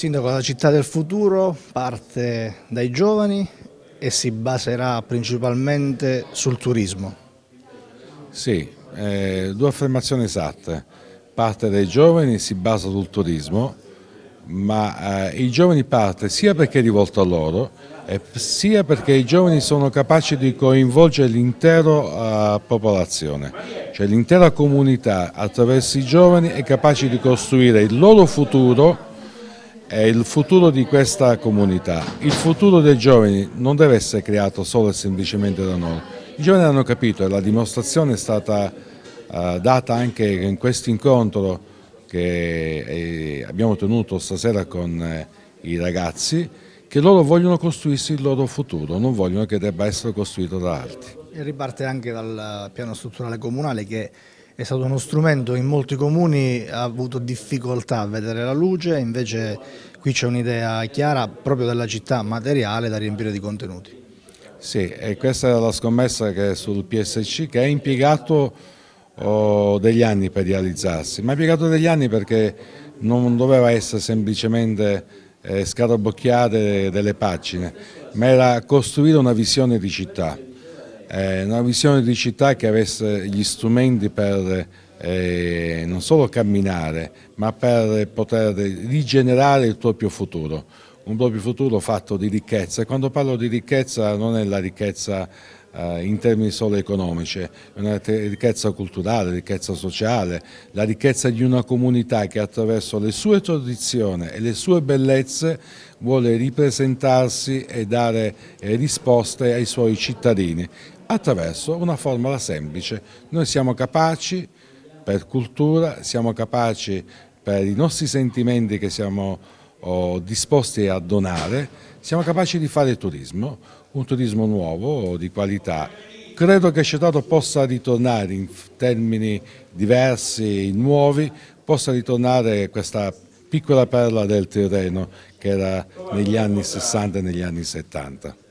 Sindaco, la città del futuro parte dai giovani e si baserà principalmente sul turismo. Sì, eh, due affermazioni esatte. Parte dai giovani e si basa sul turismo, ma eh, i giovani parte sia perché è rivolto a loro, eh, sia perché i giovani sono capaci di coinvolgere l'intera eh, popolazione, cioè l'intera comunità attraverso i giovani è capace di costruire il loro futuro è il futuro di questa comunità. Il futuro dei giovani non deve essere creato solo e semplicemente da noi. I giovani hanno capito e la dimostrazione è stata eh, data anche in questo incontro che eh, abbiamo tenuto stasera con eh, i ragazzi che loro vogliono costruirsi il loro futuro, non vogliono che debba essere costruito da altri. E riparte anche dal piano strutturale comunale che è stato uno strumento in molti comuni ha avuto difficoltà a vedere la luce, invece qui c'è un'idea chiara proprio della città materiale da riempire di contenuti. Sì, e questa è la scommessa che è sul PSC che ha impiegato oh, degli anni per realizzarsi, ma ha impiegato degli anni perché non doveva essere semplicemente eh, scarabocchiate delle pagine, ma era costruire una visione di città eh, una visione di città che avesse gli strumenti per eh, non solo camminare, ma per poter rigenerare il proprio futuro, un proprio futuro fatto di ricchezza. E quando parlo di ricchezza non è la ricchezza eh, in termini solo economici, è una ricchezza culturale, ricchezza sociale, la ricchezza di una comunità che attraverso le sue tradizioni e le sue bellezze vuole ripresentarsi e dare eh, risposte ai suoi cittadini attraverso una formula semplice. Noi siamo capaci per cultura, siamo capaci per i nostri sentimenti che siamo o disposti a donare, siamo capaci di fare turismo, un turismo nuovo, di qualità. Credo che Cetato possa ritornare in termini diversi, nuovi, possa ritornare questa piccola perla del terreno che era negli anni 60 e negli anni 70.